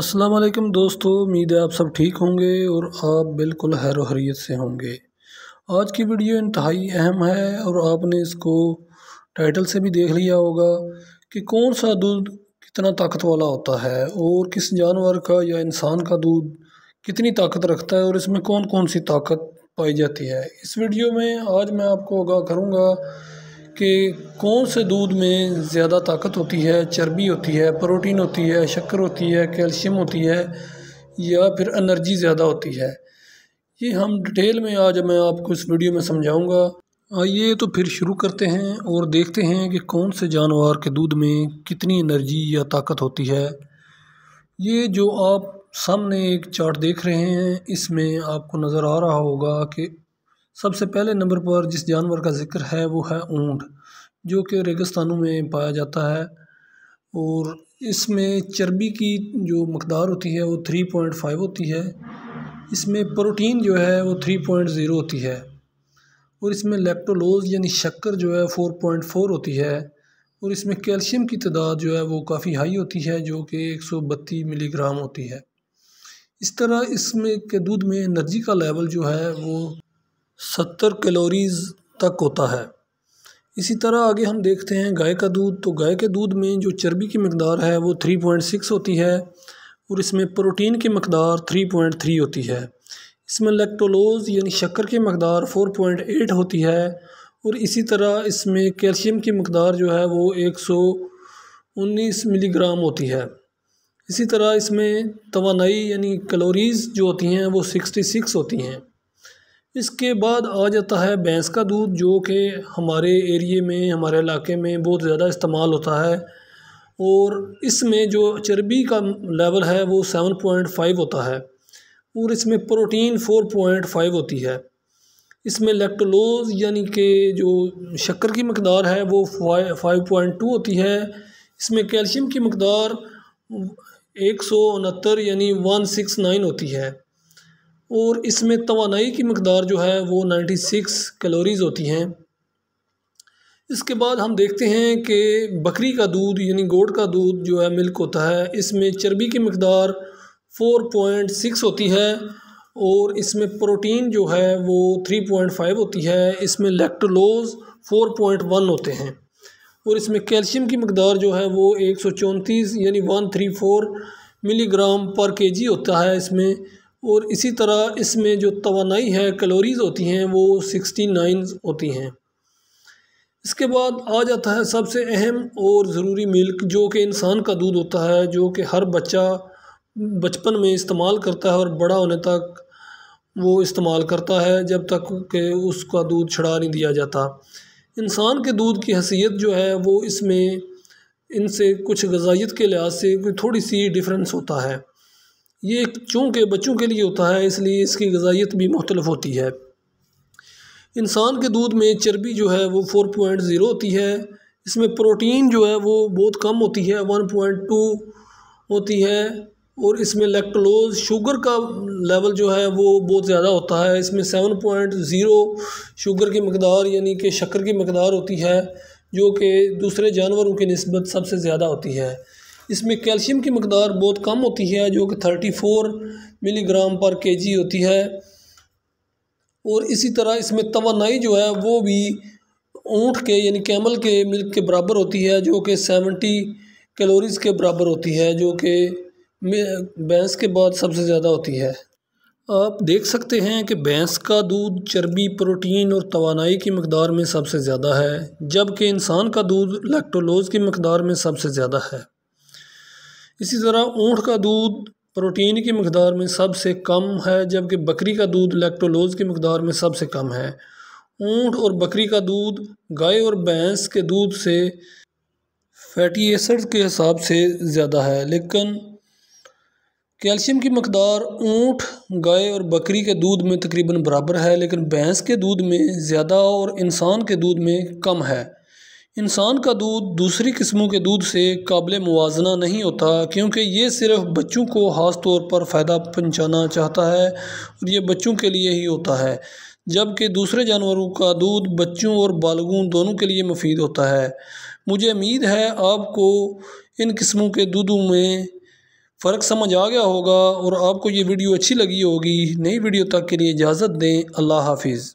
असलम दोस्तों उम्मीद है आप सब ठीक होंगे और आप बिल्कुल हैर हरीत से होंगे आज की वीडियो इंतहाई अहम है और आपने इसको टाइटल से भी देख लिया होगा कि कौन सा दूध कितना ताकत वाला होता है और किस जानवर का या इंसान का दूध कितनी ताकत रखता है और इसमें कौन कौन सी ताकत पाई जाती है इस वीडियो में आज मैं आपको आगाह करूँगा कि कौन से दूध में ज़्यादा ताकत होती है चर्बी होती है प्रोटीन होती है शक्कर होती है कैल्शियम होती है या फिर एनर्जी ज़्यादा होती है ये हम डिटेल में आज मैं आपको इस वीडियो में समझाऊंगा आइए तो फिर शुरू करते हैं और देखते हैं कि कौन से जानवर के दूध में कितनी एनर्जी या ताकत होती है ये जो आप सामने एक चार्ट देख रहे हैं इसमें आपको नज़र आ रहा होगा कि सबसे पहले नंबर पर जिस जानवर का ज़िक्र है वो है ऊँट जो कि रेगिस्तानों में पाया जाता है और इसमें चर्बी की जो मकदार होती है वो थ्री पॉइंट फाइव होती है इसमें प्रोटीन जो है वो थ्री पॉइंट ज़ीरो होती है और इसमें लेप्टोलोज यानी शक्कर जो है फ़ोर पॉइंट फ़ोर होती है और इसमें कैल्शियम की तादाद जो है वो काफ़ी हाई होती है जो कि एक सौ बत्तीस मिलीग्राम होती है इस तरह इसमें के दूध में एनर्जी का लेवल जो है वो सत्तर कैलोरीज़ तक होता है इसी तरह आगे हम देखते हैं गाय का दूध तो गाय के दूध में जो चर्बी की मकदार है वो थ्री पॉइंट सिक्स होती है और इसमें प्रोटीन की मकदार थ्री पॉइंट थ्री होती है इसमें लेक्टोलोज यानी शक्कर की मकदार फोर पॉइंट एट होती है और इसी तरह इसमें कैल्शियम की मकदार जो है वो एक सौ उन्नीस मिलीग्राम होती है इसी तरह इसमें तोानाई यानी कैलोरीज़ जो होती हैं वो सिक्सटी सिक्स होती हैं इसके बाद आ जाता है भैंस का दूध जो कि हमारे एरिए में हमारे इलाके में बहुत ज़्यादा इस्तेमाल होता है और इसमें जो चर्बी का लेवल है वो सेवन पॉइंट फाइव होता है और इसमें प्रोटीन फ़ोर पॉइंट फाइव होती है इसमें लेक्टोलोज यानी कि जो शक्कर की मकदार है वो फाइव पॉइंट टू होती है इसमें कैल्शियम की मकदार एक सौ उनहत्तर यानी वन सिक्स नाइन होती है और इसमें तोानाई की मकदार जो है वो नाइन्टी सिक्स कैलोरीज़ होती हैं इसके बाद हम देखते हैं कि बकरी का दूध यानी गोड़ का दूध जो है मिल्क होता है इसमें चर्बी की मकदार फोर पॉइंट सिक्स होती है और इसमें प्रोटीन जो है वो थ्री पॉइंट फाइव होती है इसमें लेक्टोलोज फोर पॉइंट वन होते हैं और इसमें कैल्शियम की मकदार जो है वो एक सौ चौंतीस यानी वन थ्री फोर मिलीग्राम पर के जी होता है इसमें और इसी तरह इसमें जो तोानाई है कैलोरीज़ होती हैं वो सिक्सटी नाइन होती हैं इसके बाद आ जाता है सबसे अहम और ज़रूरी मिल्क जो कि इंसान का दूध होता है जो कि हर बच्चा बचपन में इस्तेमाल करता है और बड़ा होने तक वो इस्तेमाल करता है जब तक कि उसका दूध छड़ा नहीं दिया जाता इंसान के दूध की हैसियत जो है वो इसमें इनसे कुछ गजाइत के लिहाज से थोड़ी सी डिफरेंस होता है ये चूँकि बच्चों के लिए होता है इसलिए इसकी गजाइत भी मुख्तलफ होती है इंसान के दूध में चर्बी जो है वो फोर पॉइंट ज़ीरो होती है इसमें प्रोटीन जो है वो बहुत कम होती है वन पॉइंट टू होती है और इसमें लेक्टोलोज शुगर का लेवल जो है वो बहुत ज़्यादा होता है इसमें सेवन पॉइंट ज़ीरो शुगर की मकदार यानी कि शक्कर की मकदार होती है जो कि दूसरे जानवरों की नस्बत सबसे ज़्यादा होती है इसमें कैल्शियम की मकदार बहुत कम होती है जो कि थर्टी फोर मिलीग्राम पर के जी होती है और इसी तरह इसमें तोानाई जो है वो भी ऊँट के यानी कैमल के मिल्क के बराबर होती है जो कि सेवेंटी कैलोरीज़ के बराबर होती है जो कि भैंस के बाद सबसे ज़्यादा होती है आप देख सकते हैं कि भैंस का दूध चर्बी प्रोटीन और तोानाई की मकदार में सबसे ज़्यादा है जबकि इंसान का दूध लैक्टोलोज की मकदार में सबसे ज़्यादा है इसी तरह ऊँट का दूध प्रोटीन की मकदार में सबसे कम है जबकि बकरी का दूध लैक्टोलोज की मकदार में सबसे कम है ऊँट और बकरी का दूध गाय और भैंस के दूध से फैटी एसड के हिसाब से ज़्यादा है लेकिन कैल्शियम की मकदार ऊँट गाय और बकरी के दूध में तकरीबन बराबर है लेकिन भैंस के दूध में ज़्यादा और इंसान के दूध में कम है इंसान का दूध दूसरी किस्मों के दूध से काबिल मुजना नहीं होता क्योंकि ये सिर्फ बच्चों को ख़ास तौर पर फ़ायदा पहुँचाना चाहता है और ये बच्चों के लिए ही होता है जबकि दूसरे जानवरों का दूध बच्चों और बालगों दोनों के लिए मुफीद होता है मुझे उम्मीद है आपको इन किस्मों के दूधों में फ़र्क समझ आ गया होगा और आपको ये वीडियो अच्छी लगी होगी नई वीडियो तक के लिए इजाज़त दें अल्लाह हाफिज़